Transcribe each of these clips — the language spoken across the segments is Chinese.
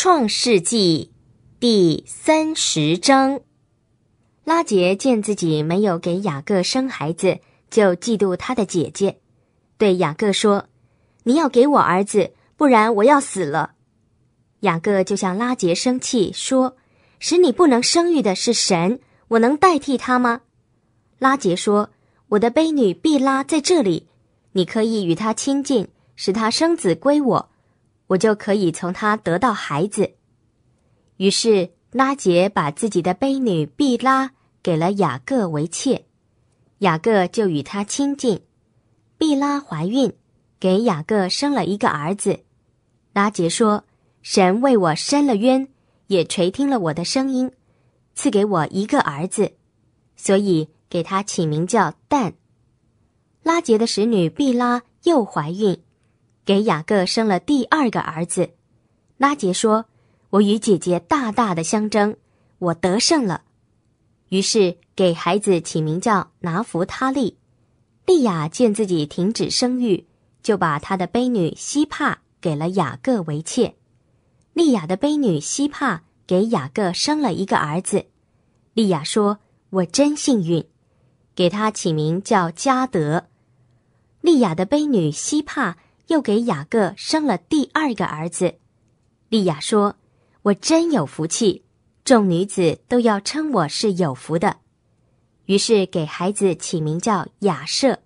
创世纪，第三十章。拉杰见自己没有给雅各生孩子，就嫉妒他的姐姐，对雅各说：“你要给我儿子，不然我要死了。”雅各就向拉杰生气说：“使你不能生育的是神，我能代替他吗？”拉杰说：“我的婢女毕拉在这里，你可以与她亲近，使她生子归我。”我就可以从他得到孩子。于是拉杰把自己的婢女毕拉给了雅各为妾，雅各就与她亲近。毕拉怀孕，给雅各生了一个儿子。拉杰说：“神为我伸了冤，也垂听了我的声音，赐给我一个儿子，所以给他起名叫但。”拉杰的使女毕拉又怀孕。给雅各生了第二个儿子，拉杰说：“我与姐姐大大的相争，我得胜了。”于是给孩子起名叫拿福他利。利亚见自己停止生育，就把她的悲女希帕给了雅各为妾。利亚的悲女希帕给雅各生了一个儿子，利亚说：“我真幸运。”给他起名叫加德。利亚的悲女希帕。又给雅各生了第二个儿子，利亚说：“我真有福气，众女子都要称我是有福的。”于是给孩子起名叫雅舍。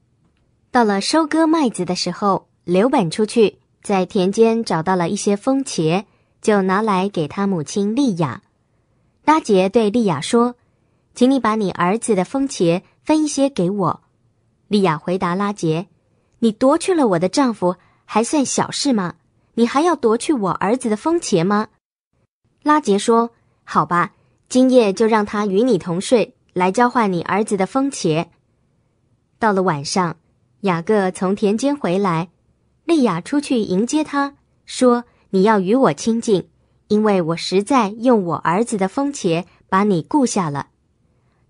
到了收割麦子的时候，刘本出去在田间找到了一些蜂茄，就拿来给他母亲利亚。拉杰对利亚说：“请你把你儿子的蜂茄分一些给我。”利亚回答拉杰：“你夺去了我的丈夫。”还算小事吗？你还要夺去我儿子的风茄吗？拉杰说：“好吧，今夜就让他与你同睡，来交换你儿子的风茄。”到了晚上，雅各从田间回来，丽亚出去迎接他，说：“你要与我亲近，因为我实在用我儿子的风茄把你雇下了。”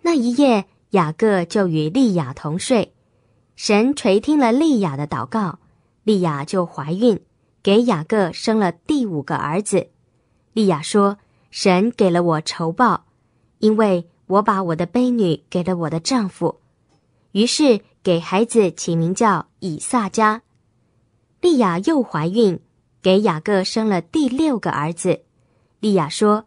那一夜，雅各就与丽亚同睡。神垂听了丽亚的祷告。莉亚就怀孕，给雅各生了第五个儿子。莉亚说：“神给了我仇报，因为我把我的悲女给了我的丈夫。”于是给孩子起名叫以撒加。莉亚又怀孕，给雅各生了第六个儿子。莉亚说：“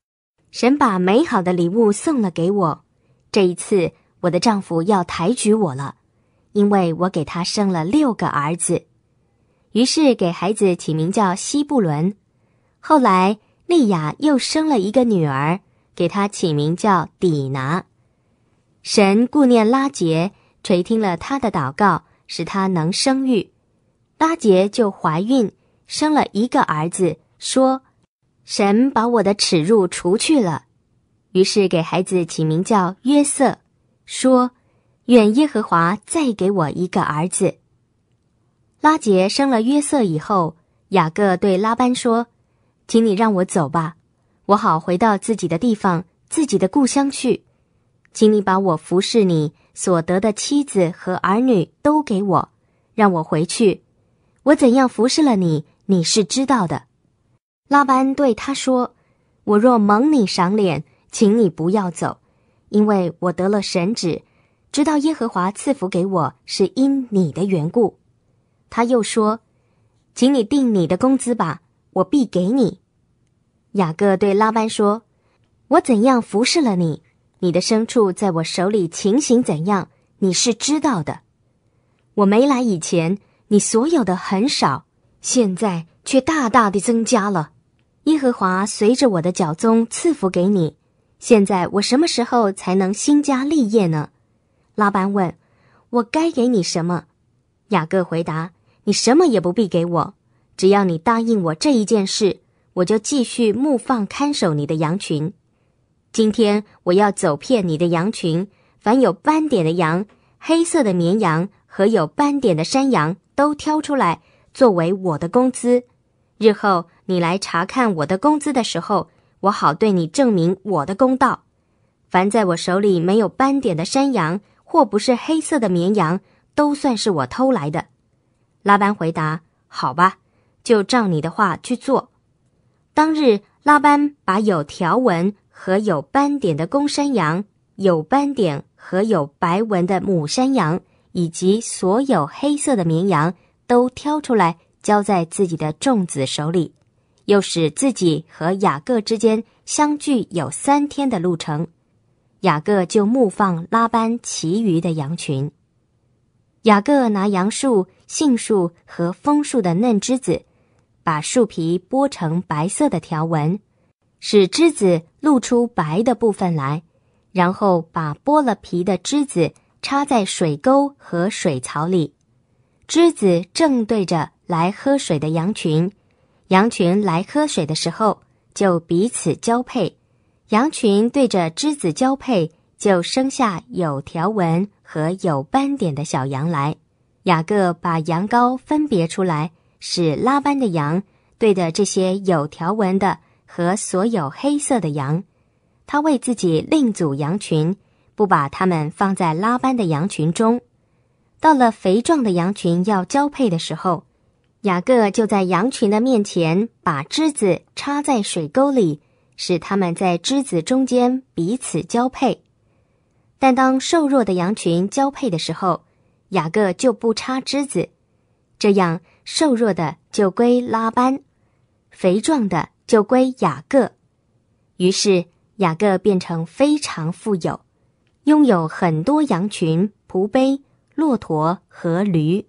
神把美好的礼物送了给我，这一次我的丈夫要抬举我了，因为我给他生了六个儿子。”于是给孩子起名叫西布伦。后来利亚又生了一个女儿，给她起名叫底拿。神顾念拉杰，垂听了他的祷告，使他能生育。拉杰就怀孕，生了一个儿子，说：“神把我的耻辱除去了。”于是给孩子起名叫约瑟，说：“愿耶和华再给我一个儿子。”拉杰生了约瑟以后，雅各对拉班说：“请你让我走吧，我好回到自己的地方、自己的故乡去。请你把我服侍你所得的妻子和儿女都给我，让我回去。我怎样服侍了你，你是知道的。”拉班对他说：“我若蒙你赏脸，请你不要走，因为我得了神旨，知道耶和华赐福给我是因你的缘故。”他又说：“请你定你的工资吧，我必给你。”雅各对拉班说：“我怎样服侍了你？你的牲畜在我手里情形怎样？你是知道的。我没来以前，你所有的很少，现在却大大的增加了。耶和华随着我的脚宗赐福给你。现在我什么时候才能兴家立业呢？”拉班问我该给你什么。雅各回答：“你什么也不必给我，只要你答应我这一件事，我就继续牧放看守你的羊群。今天我要走遍你的羊群，凡有斑点的羊、黑色的绵羊和有斑点的山羊都挑出来作为我的工资。日后你来查看我的工资的时候，我好对你证明我的公道。凡在我手里没有斑点的山羊或不是黑色的绵羊。”都算是我偷来的，拉班回答：“好吧，就照你的话去做。”当日，拉班把有条纹和有斑点的公山羊、有斑点和有白纹的母山羊，以及所有黑色的绵羊都挑出来，交在自己的众子手里，又使自己和雅各之间相距有三天的路程。雅各就牧放拉班其余的羊群。雅各拿杨树、杏树和枫树的嫩枝子，把树皮剥成白色的条纹，使枝子露出白的部分来。然后把剥了皮的枝子插在水沟和水槽里，枝子正对着来喝水的羊群。羊群来喝水的时候，就彼此交配。羊群对着枝子交配。就生下有条纹和有斑点的小羊来。雅各把羊羔分别出来，使拉班的羊对的这些有条纹的和所有黑色的羊。他为自己另组羊群，不把它们放在拉班的羊群中。到了肥壮的羊群要交配的时候，雅各就在羊群的面前把枝子插在水沟里，使它们在枝子中间彼此交配。但当瘦弱的羊群交配的时候，雅各就不插枝子，这样瘦弱的就归拉班，肥壮的就归雅各。于是雅各变成非常富有，拥有很多羊群、蒲背、骆驼和驴。